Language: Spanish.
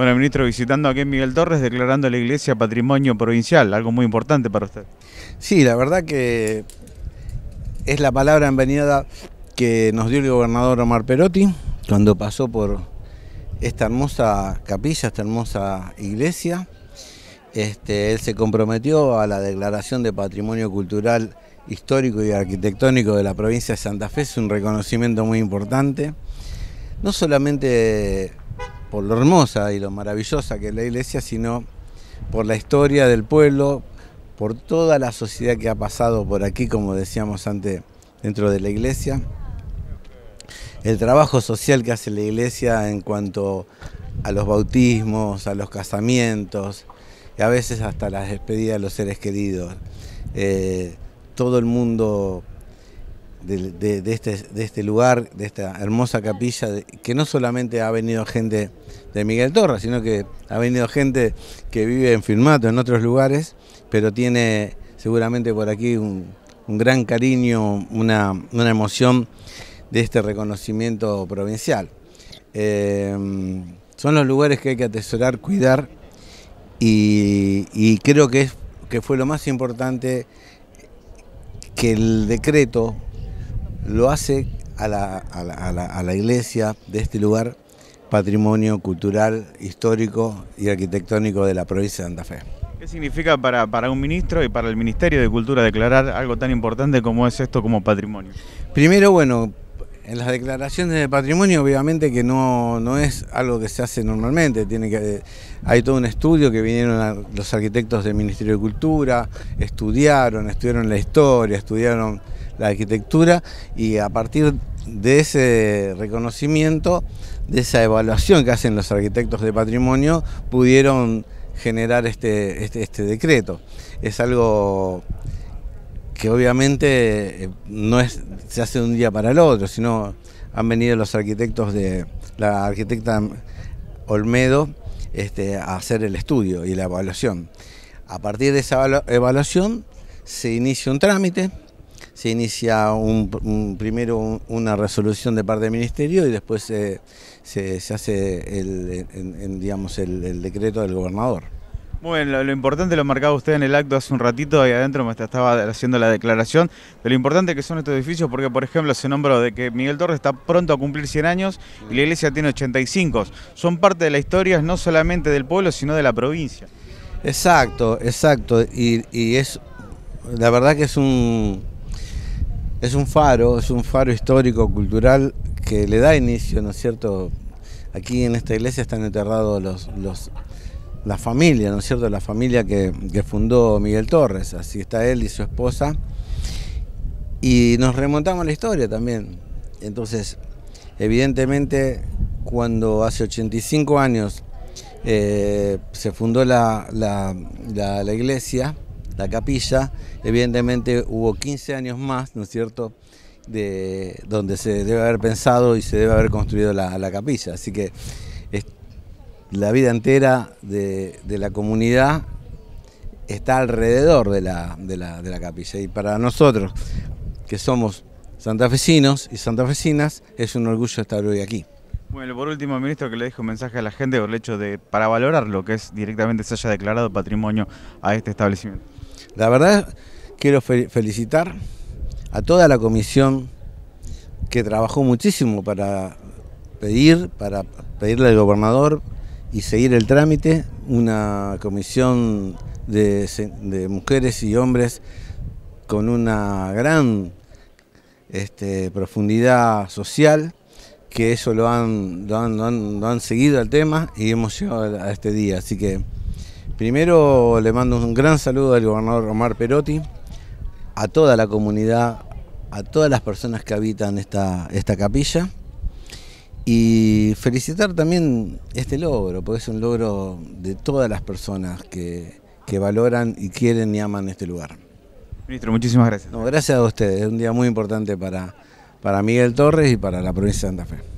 Bueno, ministro, visitando aquí Miguel Torres, declarando la iglesia patrimonio provincial, algo muy importante para usted. Sí, la verdad que es la palabra envenenada que nos dio el gobernador Omar Perotti cuando pasó por esta hermosa capilla, esta hermosa iglesia. Este, él se comprometió a la declaración de patrimonio cultural, histórico y arquitectónico de la provincia de Santa Fe, es un reconocimiento muy importante, no solamente por lo hermosa y lo maravillosa que es la iglesia, sino por la historia del pueblo, por toda la sociedad que ha pasado por aquí, como decíamos antes, dentro de la iglesia. El trabajo social que hace la iglesia en cuanto a los bautismos, a los casamientos, y a veces hasta las despedidas de los seres queridos. Eh, todo el mundo este, de, este, lugar, de esta hermosa capilla, que no solamente ha venido gente de Miguel Torres, sino que ha venido gente que vive en Filmato, en otros lugares, pero tiene seguramente por aquí un, gran cariño, una, emoción de este reconocimiento provincial. Em, son los lugares que hay que atesorar, cuidar y, creo que fue lo más importante que el decreto lo hace a la, iglesia de este lugar patrimonio cultural, histórico y arquitectónico de la provincia de Santa Fe. ¿Qué significa para, para un ministro y para el Ministerio de Cultura declarar algo tan importante como es esto como patrimonio? Primero, bueno, en las declaraciones de patrimonio obviamente que no, es algo que se hace normalmente, tiene que, hay todo un estudio que vinieron los arquitectos del Ministerio de Cultura, estudiaron, estudiaron la historia, estudiaron la arquitectura y a partir de ese reconocimiento, de esa evaluación que hacen los arquitectos de patrimonio, pudieron generar este, este, este decreto. Es algo que obviamente eh, no es, se hace de un día para el otro, sino han venido los arquitectos de la arquitecta Olmedo este, a hacer el estudio y la evaluación. A partir de esa evaluación se inicia un trámite, se inicia un, primero una resolución de parte del ministerio y después se, hace digamos, el decreto del gobernador. Muy lo, importante lo marcaba usted en el acto hace un ratito, ahí adentro me estaba haciendo la declaración de lo importante que son estos edificios, porque por ejemplo se nombró de que Miguel Torres está pronto a cumplir 100 años y la iglesia tiene 85. Son parte de la historia no solamente del pueblo, sino de la provincia. Exacto, exacto, y, es, la verdad que es un, es un faro, es un faro histórico, cultural, que le da inicio, ¿no es cierto? Aquí en esta iglesia están enterrados los, los la familia, ¿no es cierto? La familia que, fundó Miguel Torres, así está él y su esposa. Y nos remontamos a la historia también. Entonces, evidentemente, cuando hace 85 años eh, se fundó la, iglesia, la capilla, evidentemente hubo 15 años más, ¿no es cierto? De, donde se debe haber pensado y se debe haber construido la, la capilla. Así que la vida entera de, la comunidad está alrededor de la, capilla. Y para nosotros, que somos santafesinos y santafesinas, es un orgullo estar hoy aquí. Bueno, por último, ministro, que le dejo un mensaje a la gente por el hecho de, para valorar lo que es directamente se haya declarado patrimonio a este establecimiento. La verdad, quiero felicitar a toda la comisión que trabajó muchísimo para pedir, para pedirle al gobernador, y seguir el trámite. Una comisión de, mujeres y hombres con una gran este, profundidad social, que eso lo han, han, seguido al tema y hemos llegado a este día. Así que primero le mando un gran saludo al gobernador Omar Perotti, a toda la comunidad, a todas las personas que habitan esta, esta capilla. Y felicitar también este logro, porque es un logro de todas las personas que, valoran y quieren y aman este lugar. Ministro, muchísimas gracias. gracias a ustedes, es un día muy importante para, para Miguel Torres y para la provincia de Santa Fe.